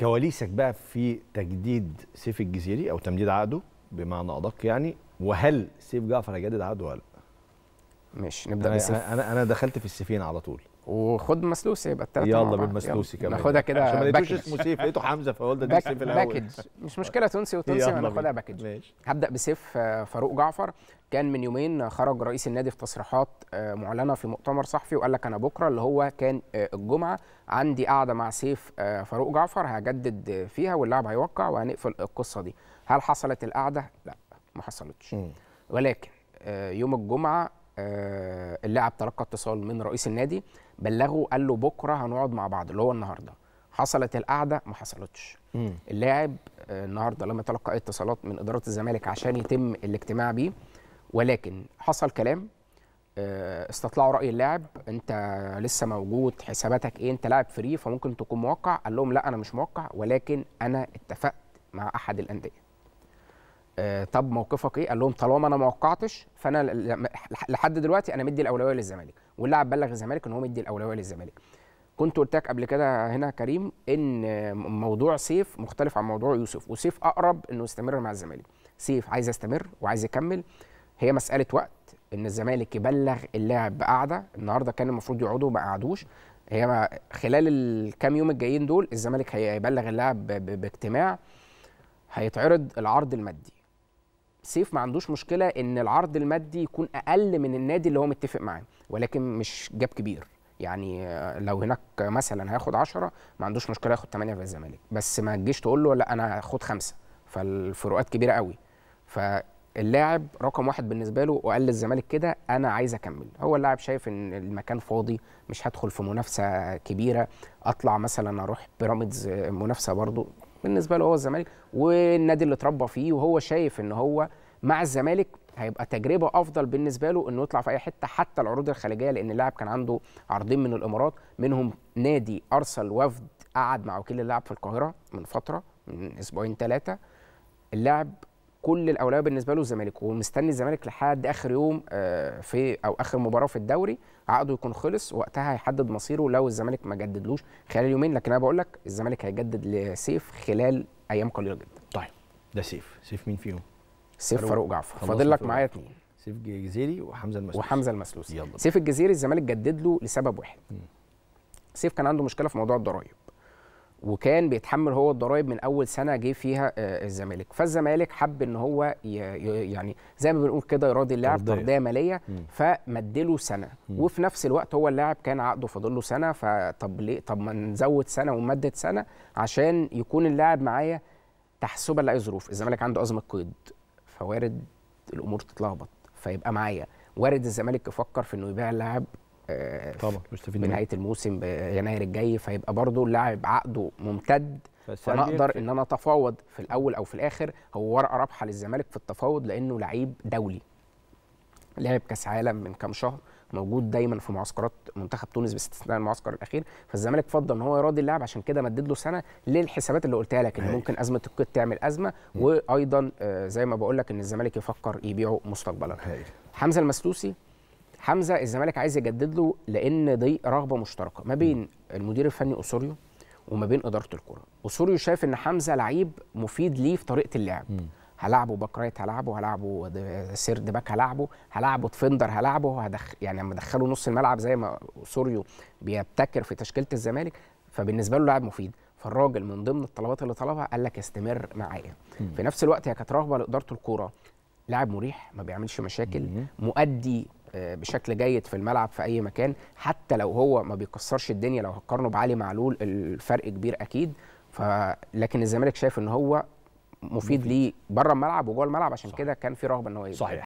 كواليسك بقى في تجديد سيف الجزيري او تمديد عقده بمعنى ادق يعني وهل سيف جعفر هيجدد عقده ولا لا؟ ماشي نبدا بسيف انا انا دخلت في السيفين على طول وخد مسلوسه يبقى الثلاثه يلا بالمسلوسي كمان ناخدها كده عشان ما لقيتوش اسمه سيف لقيته حمزه فقلت ده سيف الاول باكج مش مشكله تونسي وتونسي هناخدها باكج ماشي هبدا بسيف آه، فاروق جعفر كان من يومين خرج رئيس النادي في تصريحات آه، معلنه في مؤتمر صحفي وقال لك انا بكره اللي هو كان آه، الجمعه عندي قاعده مع سيف فاروق جعفر هجدد فيها واللاعب هيوقع وهنقفل القصه دي هل حصلت القعده لا ما حصلتش ولكن يوم الجمعه آه، اللاعب تلقى اتصال من رئيس النادي بلغه قال له بكره هنقعد مع بعض اللي هو النهارده حصلت القعده ما حصلتش اللاعب آه، النهارده لما تلقى اتصالات من اداره الزمالك عشان يتم الاجتماع بيه ولكن حصل كلام آه، استطلعوا راي اللاعب انت لسه موجود حساباتك ايه انت لاعب فري فممكن تكون موقع قال لهم لا انا مش موقع ولكن انا اتفقت مع احد الانديه آه، طب موقفك ايه؟ قال لهم طالما انا ما وقعتش فانا لحد دلوقتي انا مدي الاولويه للزمالك واللاعب بلغ الزمالك ان هو مدي الاولويه للزمالك. كنت قلت لك قبل كده هنا كريم ان موضوع سيف مختلف عن موضوع يوسف وسيف اقرب انه يستمر مع الزمالك. سيف عايز يستمر وعايز يكمل هي مساله وقت ان الزمالك يبلغ اللاعب بقعده النهارده كان المفروض يقعدوا ما قعدوش هي خلال الكام يوم الجايين دول الزمالك هيبلغ اللاعب باجتماع هيتعرض العرض المادي سيف ما عندوش مشكله ان العرض المادي يكون اقل من النادي اللي هو متفق معاه ولكن مش جاب كبير يعني لو هناك مثلا هياخد 10 ما عندوش مشكله ياخد 8 في الزمالك بس ما تجيش تقول له لا انا هاخد خمسه فالفروقات كبيره قوي فاللاعب رقم واحد بالنسبه له وقال للزمالك كده انا عايز اكمل هو اللاعب شايف ان المكان فاضي مش هدخل في منافسه كبيره اطلع مثلا اروح بيراميدز منافسه برضو بالنسبه له هو الزمالك والنادي اللي اتربى فيه وهو شايف ان هو مع الزمالك هيبقى تجربه افضل بالنسبه له انه يطلع في اي حته حتى العروض الخليجيه لان اللاعب كان عنده عرضين من الامارات منهم نادي ارسل وفد قعد مع وكيل اللاعب في القاهره من فتره من اسبوعين ثلاثه اللاعب كل الاولويه بالنسبه له الزمالك ومستني الزمالك لحد اخر يوم آه، في او اخر مباراه في الدوري عقده يكون خلص وقتها هيحدد مصيره لو الزمالك ما جددلوش خلال يومين لكن انا بقول لك الزمالك هيجدد لسيف خلال ايام قليله جدا طيب ده سيف سيف مين فيهم سيف فاروق جعفر فاضل لك معايا اثنين سيف الجزيري وحمزه المسلوسي وحمزه المسلوسي يلا سيف الجزيري الزمالك جدد له لسبب واحد م. سيف كان عنده مشكله في موضوع الضرايب وكان بيتحمل هو الضرائب من اول سنه جه فيها آه، الزمالك فالزمالك حب ان هو يعني زي ما بنقول كده يراضي اللاعب ترضيه ماليه فمدله سنه وفي نفس الوقت هو اللاعب كان عقده فاضل له سنه فطب ليه طب ما نزود سنه ونمدد سنه عشان يكون اللاعب معايا تحسبا لاي ظروف الزمالك عنده ازمه قيد فوارد الامور تتلخبط فيبقى معايا وارد الزمالك يفكر في انه يبيع اللاعب آه، طبعا مستفيد من نهايه الموسم يناير الجاي فيبقى برضه اللاعب عقده ممتد فنقدر ان انا اتفاوض في الاول او في الاخر هو ورقه رابحه للزمالك في التفاوض لانه لعيب دولي لعب كاس عالم من كام شهر موجود دايما في معسكرات منتخب تونس باستثناء المعسكر الاخير فالزمالك فضل ان هو يراضي اللاعب عشان كده مدد له سنه للحسابات اللي قلتها لك ان ممكن ازمه القيد تعمل ازمه وايضا آه، زي ما بقول لك ان الزمالك يفكر يبيعه مستقبلا حمزه المسلوسي حمزه الزمالك عايز يجدد له لان دي رغبه مشتركه ما بين المدير الفني اوسوريو وما بين اداره الكره اوسوريو شايف ان حمزه لعيب مفيد ليه في طريقه اللعب هلعبه باك رايت هلعبه هلعبه سيرد باك هلعبه هلعبه ديفندر هلعبه هدخ... يعني لما ادخله نص الملعب زي ما اسوريو بيبتكر في تشكيله الزمالك فبالنسبه له لاعب مفيد فالراجل من ضمن الطلبات اللي طلبها قال لك استمر معايا في نفس الوقت هي كانت رغبه لاداره الكوره لاعب مريح ما بيعملش مشاكل مؤدي بشكل جيد في الملعب في اي مكان حتى لو هو ما بيكسرش الدنيا لو هتقارنه بعلي معلول الفرق كبير اكيد ف لكن الزمالك شايف ان هو مفيد ليه بره الملعب وجوه الملعب عشان كده كان في رغبه ان هو يبقى صحيح